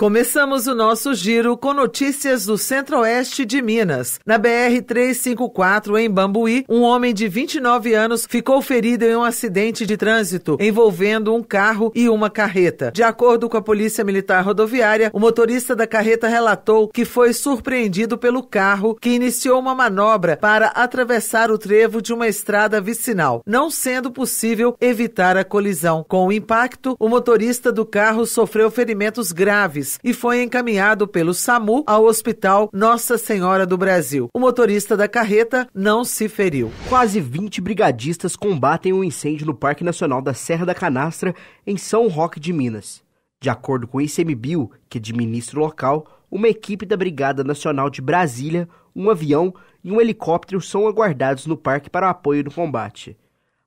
Começamos o nosso giro com notícias do centro-oeste de Minas. Na BR-354, em Bambuí, um homem de 29 anos ficou ferido em um acidente de trânsito envolvendo um carro e uma carreta. De acordo com a Polícia Militar Rodoviária, o motorista da carreta relatou que foi surpreendido pelo carro que iniciou uma manobra para atravessar o trevo de uma estrada vicinal, não sendo possível evitar a colisão. Com o impacto, o motorista do carro sofreu ferimentos graves e foi encaminhado pelo SAMU ao Hospital Nossa Senhora do Brasil. O motorista da carreta não se feriu. Quase 20 brigadistas combatem um incêndio no Parque Nacional da Serra da Canastra, em São Roque de Minas. De acordo com o ICMBio, que administra o local, uma equipe da Brigada Nacional de Brasília, um avião e um helicóptero são aguardados no parque para o apoio no combate.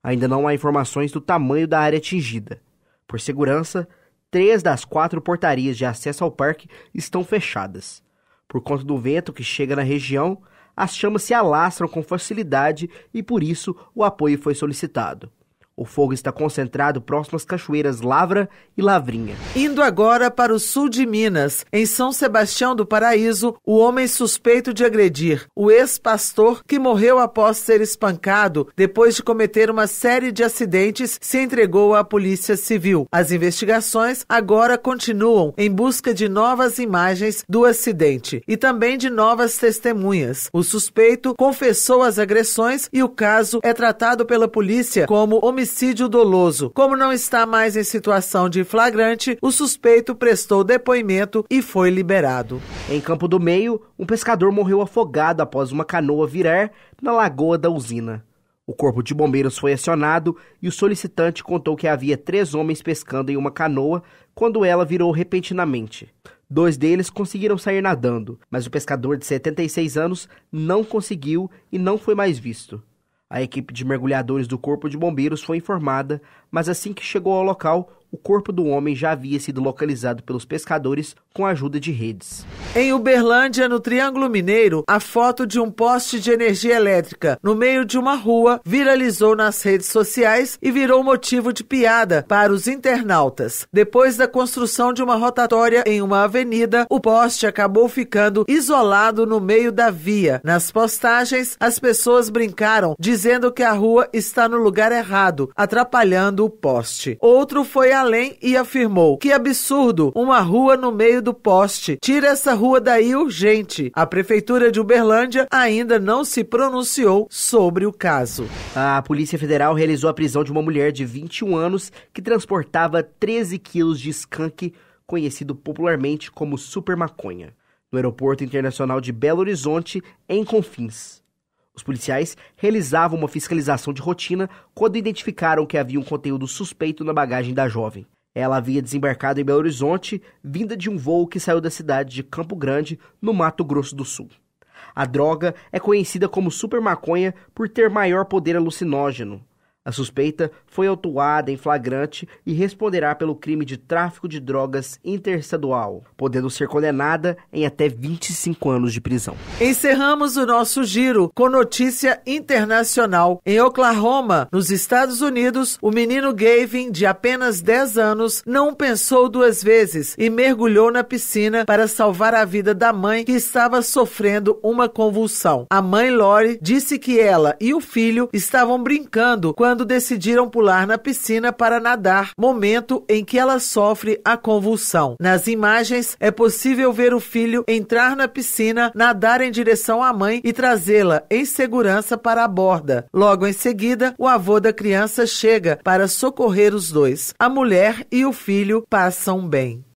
Ainda não há informações do tamanho da área atingida. Por segurança, três das quatro portarias de acesso ao parque estão fechadas. Por conta do vento que chega na região, as chamas se alastram com facilidade e por isso o apoio foi solicitado. O fogo está concentrado próximo às cachoeiras Lavra e Lavrinha. Indo agora para o sul de Minas, em São Sebastião do Paraíso, o homem suspeito de agredir o ex-pastor que morreu após ser espancado depois de cometer uma série de acidentes se entregou à Polícia Civil. As investigações agora continuam em busca de novas imagens do acidente e também de novas testemunhas. O suspeito confessou as agressões e o caso é tratado pela polícia como homicídio homicídio doloso. Como não está mais em situação de flagrante, o suspeito prestou depoimento e foi liberado. Em Campo do Meio, um pescador morreu afogado após uma canoa virar na lagoa da usina. O corpo de bombeiros foi acionado e o solicitante contou que havia três homens pescando em uma canoa quando ela virou repentinamente. Dois deles conseguiram sair nadando, mas o pescador de 76 anos não conseguiu e não foi mais visto. A equipe de mergulhadores do Corpo de Bombeiros foi informada, mas assim que chegou ao local, o corpo do homem já havia sido localizado pelos pescadores com a ajuda de redes. Em Uberlândia, no Triângulo Mineiro, a foto de um poste de energia elétrica no meio de uma rua viralizou nas redes sociais e virou motivo de piada para os internautas. Depois da construção de uma rotatória em uma avenida, o poste acabou ficando isolado no meio da via. Nas postagens, as pessoas brincaram dizendo que a rua está no lugar errado, atrapalhando o poste. Outro foi a além e afirmou: Que absurdo! Uma rua no meio do poste. Tira essa rua daí urgente. A Prefeitura de Uberlândia ainda não se pronunciou sobre o caso. A Polícia Federal realizou a prisão de uma mulher de 21 anos que transportava 13 quilos de skunk, conhecido popularmente como super maconha, no Aeroporto Internacional de Belo Horizonte, em Confins. Os policiais realizavam uma fiscalização de rotina quando identificaram que havia um conteúdo suspeito na bagagem da jovem. Ela havia desembarcado em Belo Horizonte, vinda de um voo que saiu da cidade de Campo Grande, no Mato Grosso do Sul. A droga é conhecida como super maconha por ter maior poder alucinógeno, a suspeita foi autuada em flagrante e responderá pelo crime de tráfico de drogas interestadual, podendo ser condenada em até 25 anos de prisão. Encerramos o nosso giro com notícia internacional. Em Oklahoma, nos Estados Unidos, o menino Gavin, de apenas 10 anos, não pensou duas vezes e mergulhou na piscina para salvar a vida da mãe que estava sofrendo uma convulsão. A mãe Lori disse que ela e o filho estavam brincando quando quando decidiram pular na piscina para nadar, momento em que ela sofre a convulsão. Nas imagens, é possível ver o filho entrar na piscina, nadar em direção à mãe e trazê-la em segurança para a borda. Logo em seguida, o avô da criança chega para socorrer os dois. A mulher e o filho passam bem.